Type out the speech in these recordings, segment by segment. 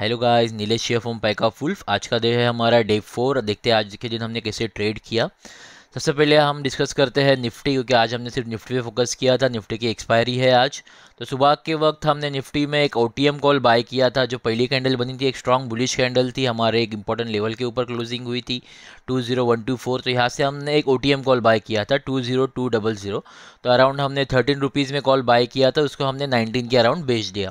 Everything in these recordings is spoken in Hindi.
हेलो गाइस नीलेश शेयर फ्रॉम पैका फुल्फ आज का डे है हमारा डे फोर देखते हैं आज के दिन हमने कैसे ट्रेड किया सबसे पहले हम डिस्कस करते हैं निफ्टी क्योंकि आज हमने सिर्फ निफ्टी पे फोकस किया था निफ्टी की एक्सपायरी है आज तो सुबह के वक्त हमने निफ्टी में एक ओ कॉल बाय किया था जो पहली कैंडल बनी थी एक स्ट्रॉन्ग बुलिश कैंडल थी हमारे एक इंपॉर्टेंट लेवल के ऊपर क्लोजिंग हुई थी 20124 तो यहाँ से हमने एक ओ कॉल बाय किया था टू तो अराउंड हमने थर्टीन रुपीज़ में कॉल बाय किया था उसको हमने नाइनटीन के अराउंड बेच दिया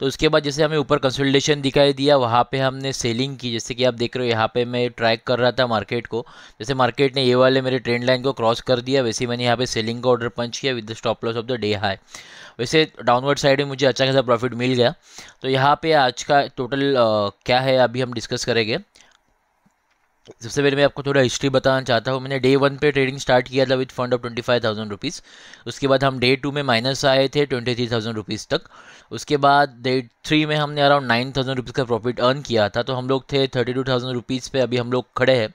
तो उसके बाद जैसे हमें ऊपर कंसल्टेशन दिखाई दिया वहाँ पे हमने सेलिंग की जैसे कि आप देख रहे हो यहाँ पे मैं ट्रैक कर रहा था मार्केट को जैसे मार्केट ने ये वाले मेरे जैसे ट्रेंड लाइन को क्रॉस कर दिया वैसे मैंने यहाँ पे सेलिंग का ऑर्डर पंच किया with the stop loss of the day high वैसे डाउनवर्ड साइड में मुझे अच्छा खासा प्रॉफिट मिल गया तो यहाँ पे आज का टोटल आ, क्या है अभी हम डिस्कस करेंगे सबसे पहले मैं आपको थोड़ा हिस्ट्री बताना चाहता हूँ मैंने डे वन पे ट्रेडिंग स्टार्ट किया था with fund of twenty five thousand rupees उसके बाद हम डे टू में माइनस आए थे ट्वेंटी थ्री थाउजेंड रुपीज़ तक उसके बाद डे थ्री में हमने अराउंड नाइन थाउजेंड रुपीज़ का प्रॉफिट अर्न किया था तो हम लोग थे थर्टी टू थाउजेंड रुपीज़ पे अभी हम लोग खड़े हैं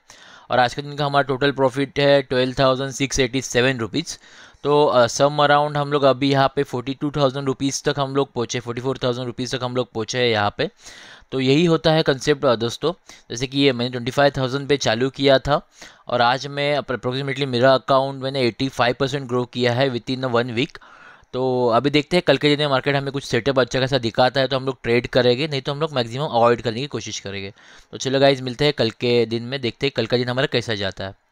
और आज के दिन का हमारा टोटल प्रॉफिट है twelve thousand six eighty seven rupees तो सम अराउंड हम लोग अभी यहाँ पे फोर्टी टू थाउजेंड रुपीज़ तक हम लोग पहुँचे फोर्टी फोर थाउजेंड रुपीज़ तक हम लोग पहुँचे हैं यहाँ पे तो यही होता है कंसेप्ट दोस्तों जैसे कि ये मैंने ट्वेंटी फाइव थाउजेंड पर चालू किया था और आज मैं अप्रोक्सीमेटली मेरा अकाउंट मैंने एट्टी फाइव परसेंट ग्रो किया है विद इन वन वीक तो अभी देखते हैं कल के दिन मार्केट हमें कुछ सेटअप अच्छा खासा दिखाता है तो हम लोग ट्रेड करेंगे नहीं तो हम लोग मैक्सिमम अवॉइड करने की कोशिश करेंगे तो चलो गाइज मिलते हैं कल के दिन में देखते हैं कल का दिन हमारा कैसा जाता है